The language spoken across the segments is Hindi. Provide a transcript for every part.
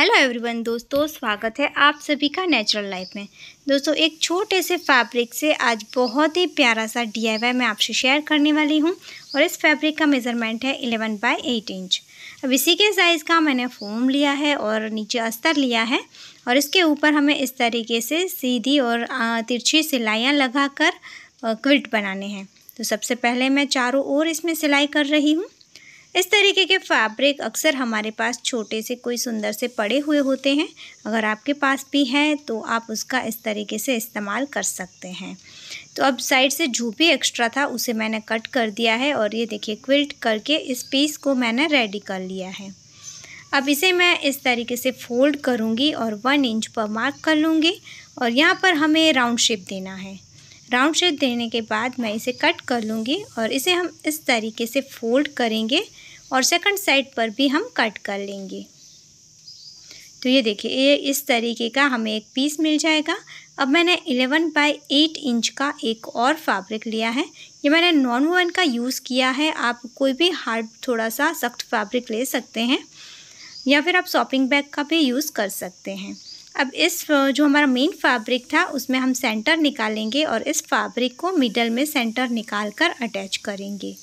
हेलो एवरीवन दोस्तों स्वागत है आप सभी का नेचुरल लाइफ में दोस्तों एक छोटे से फैब्रिक से आज बहुत ही प्यारा सा डीआईवाई मैं आपसे शेयर करने वाली हूँ और इस फैब्रिक का मेज़रमेंट है 11 बाय 8 इंच अब इसी के साइज़ का मैंने फोम लिया है और नीचे अस्तर लिया है और इसके ऊपर हमें इस तरीके से सीधी और तिरछी सिलाइयाँ लगा कर क्विट बनाने हैं तो सबसे पहले मैं चारों ओर इसमें सिलाई कर रही हूँ इस तरीके के फैब्रिक अक्सर हमारे पास छोटे से कोई सुंदर से पड़े हुए होते हैं अगर आपके पास भी हैं तो आप उसका इस तरीके से इस्तेमाल कर सकते हैं तो अब साइड से जो भी एक्स्ट्रा था उसे मैंने कट कर दिया है और ये देखिए क्विल्ट करके इस पीस को मैंने रेडी कर लिया है अब इसे मैं इस तरीके से फोल्ड करूँगी और वन इंच पर मार्क कर लूँगी और यहाँ पर हमें राउंड शेप देना है राउंड शेप देने के बाद मैं इसे कट कर लूँगी और इसे हम इस तरीके से फोल्ड करेंगे और सेकंड साइड पर भी हम कट कर लेंगे तो ये देखिए ये इस तरीके का हमें एक पीस मिल जाएगा अब मैंने एलेवन बाय एट इंच का एक और फैब्रिक लिया है ये मैंने नॉन वन का यूज़ किया है आप कोई भी हार्ड थोड़ा सा सख्त फैब्रिक ले सकते हैं या फिर आप शॉपिंग बैग का भी यूज़ कर सकते हैं अब इस जो हमारा मेन फैब्रिक था उसमें हम सेंटर निकालेंगे और इस फैब्रिक को मिडल में सेंटर निकाल कर अटैच करेंगे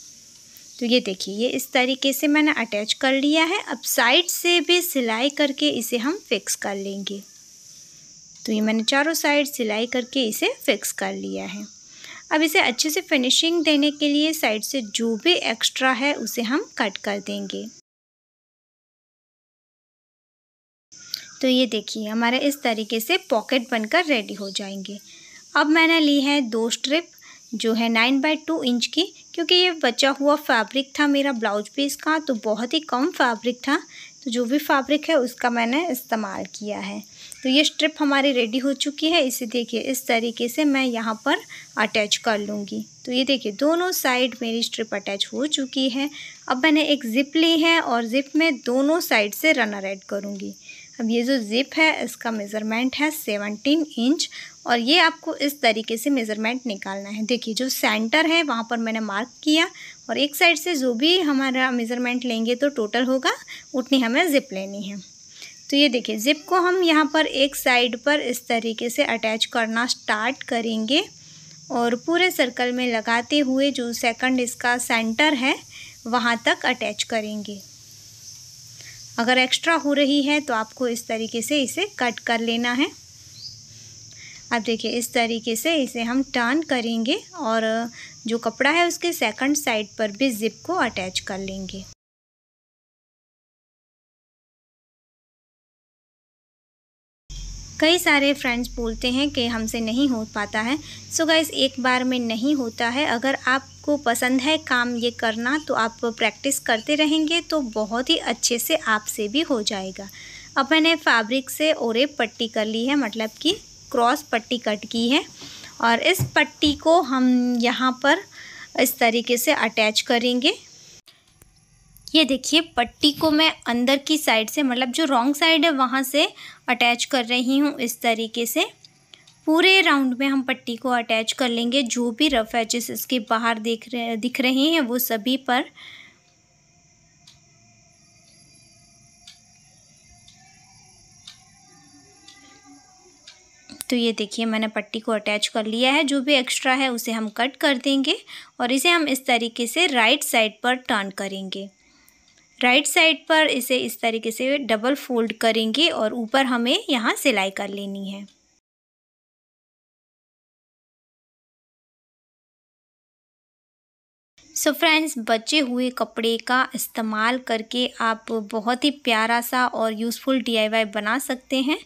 तो ये देखिए ये इस तरीके से मैंने अटैच कर लिया है अब साइड से भी सिलाई करके इसे हम फिक्स कर लेंगे तो ये मैंने चारों साइड सिलाई करके इसे फिक्स कर लिया है अब इसे अच्छे से फिनिशिंग देने के लिए साइड से जो भी एक्स्ट्रा है उसे हम कट कर देंगे तो ये देखिए हमारे इस तरीके से पॉकेट बनकर रेडी हो जाएंगे अब मैंने ली है दो स्ट्रिप जो है नाइन बाई टू इंच की क्योंकि ये बचा हुआ फैब्रिक था मेरा ब्लाउज पीस का तो बहुत ही कम फैब्रिक था तो जो भी फैब्रिक है उसका मैंने इस्तेमाल किया है तो ये स्ट्रिप हमारी रेडी हो चुकी है इसे देखिए इस तरीके से मैं यहाँ पर अटैच कर लूँगी तो ये देखिए दोनों साइड मेरी स्ट्रिप अटैच हो चुकी है अब मैंने एक ज़िप ली है और ज़िप में दोनों साइड से रनर ऐड करूँगी अब ये जो ज़िप है इसका मेज़रमेंट है सेवनटीन इंच और ये आपको इस तरीके से मेज़रमेंट निकालना है देखिए जो सेंटर है वहाँ पर मैंने मार्क किया और एक साइड से जो भी हमारा मेज़रमेंट लेंगे तो टोटल होगा उतनी हमें ज़िप लेनी है तो ये देखिए ज़िप को हम यहाँ पर एक साइड पर इस तरीके से अटैच करना स्टार्ट करेंगे और पूरे सर्कल में लगाते हुए जो सेकंड इसका सेंटर है वहाँ तक अटैच करेंगे अगर एक्स्ट्रा हो रही है तो आपको इस तरीके से इसे कट कर लेना है अब देखिए इस तरीके से इसे हम टर्न करेंगे और जो कपड़ा है उसके सेकंड साइड पर भी ज़िप को अटैच कर लेंगे कई सारे फ्रेंड्स बोलते हैं कि हमसे नहीं हो पाता है सो so गाइज़ एक बार में नहीं होता है अगर आपको पसंद है काम ये करना तो आप प्रैक्टिस करते रहेंगे तो बहुत ही अच्छे से आपसे भी हो जाएगा अब मैंने फैब्रिक से ओरे पट्टी कर ली है मतलब कि क्रॉस पट्टी कट की है और इस पट्टी को हम यहाँ पर इस तरीके से अटैच करेंगे ये देखिए पट्टी को मैं अंदर की साइड से मतलब जो रॉन्ग साइड है वहाँ से अटैच कर रही हूँ इस तरीके से पूरे राउंड में हम पट्टी को अटैच कर लेंगे जो भी रफ एचेस इसके बाहर देख रहे दिख रहे हैं वो सभी पर तो ये देखिए मैंने पट्टी को अटैच कर लिया है जो भी एक्स्ट्रा है उसे हम कट कर देंगे और इसे हम इस तरीके से राइट साइड पर टर्न करेंगे राइट साइड पर इसे इस तरीके से डबल फोल्ड करेंगे और ऊपर हमें यहाँ सिलाई कर लेनी है सो so फ्रेंड्स बचे हुए कपड़े का इस्तेमाल करके आप बहुत ही प्यारा सा और यूज़फुल डीआईवाई बना सकते हैं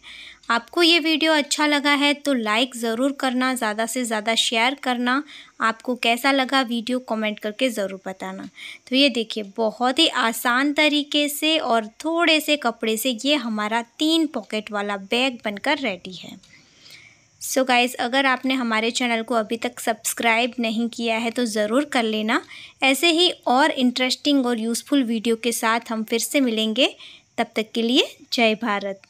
आपको ये वीडियो अच्छा लगा है तो लाइक ज़रूर करना ज़्यादा से ज़्यादा शेयर करना आपको कैसा लगा वीडियो कमेंट करके ज़रूर बताना तो ये देखिए बहुत ही आसान तरीके से और थोड़े से कपड़े से ये हमारा तीन पॉकेट वाला बैग बनकर रेडी है सो so गाइज़ अगर आपने हमारे चैनल को अभी तक सब्सक्राइब नहीं किया है तो ज़रूर कर लेना ऐसे ही और इंटरेस्टिंग और यूज़फुल वीडियो के साथ हम फिर से मिलेंगे तब तक के लिए जय भारत